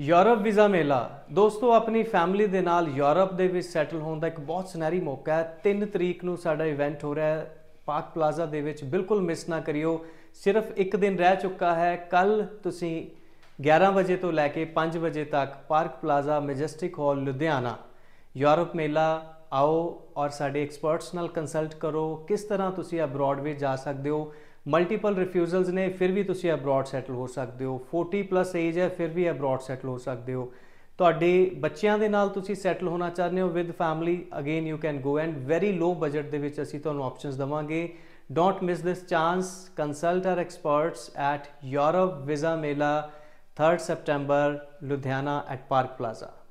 Europe visa ਮੇਲਾ ਦੋਸਤੋ ਆਪਣੀ ਫੈਮਿਲੀ ਦੇ ਨਾਲ ਯੂਰਪ ਦੇ ਵਿੱਚ ਸੈਟਲ ਹੋਣ ਦਾ ਇੱਕ ਬਹੁਤ ਸੁਨਹਿਰੀ ਮੌਕਾ ਹੈ 3 ਤਰੀਕ ਨੂੰ ਸਾਡਾ ਇਵੈਂਟ ਹੋ ਰਿਹਾ ਹੈ ਪਾਰਕ ਪਲਾਜ਼ਾ ਦੇ ਵਿੱਚ ਬਿਲਕੁਲ ਮਿਸ ਨਾ ਕਰਿਓ ਸਿਰਫ ਇੱਕ ਦਿਨ ਰਹਿ ਚੁੱਕਾ ਹੈ ਕੱਲ ਤੁਸੀਂ 11 ਵਜੇ ਤੋਂ ਲੈ ਕੇ 5 ਵਜੇ ਤੱਕ park plaza majestic hall Ludhiana Europe Mela ਆਓ ਔਰ ਸਾਡੇ ਐਕਸਪਰਟਸ ਨਾਲ ਕੰਸਲਟ ਕਰੋ ਕਿਸ ਤਰ੍ਹਾਂ ਤੁਸੀਂ ਅਬਰੋਡ ਵੀ ਜਾ ਸਕਦੇ ਹੋ ਮਲਟੀਪਲ ਰਿਫਿਊਜ਼ਲਸ ਨੇ ਫਿਰ ਵੀ ਤੁਸੀਂ ਅਬਰੋਡ ਸੈਟਲ ਹੋ ਸਕਦੇ ਹੋ 40 ਪਲੱਸ ਏਜ ਹੈ ਫਿਰ ਵੀ ਅਬਰੋਡ ਸੈਟਲ ਹੋ ਸਕਦੇ ਹੋ ਤੁਹਾਡੇ ਬੱਚਿਆਂ ਦੇ ਨਾਲ ਤੁਸੀਂ ਸੈਟਲ ਹੋਣਾ ਚਾਹੁੰਦੇ ਹੋ with family again you can go and very low budget ਦੇ ਵਿੱਚ ਅਸੀਂ ਤੁਹਾਨੂੰ ਆਪਸ਼ਨਸ ਦਵਾਂਗੇ don't miss this chance consult our experts at Europe visa Mela 3rd September Ludhiana at park plaza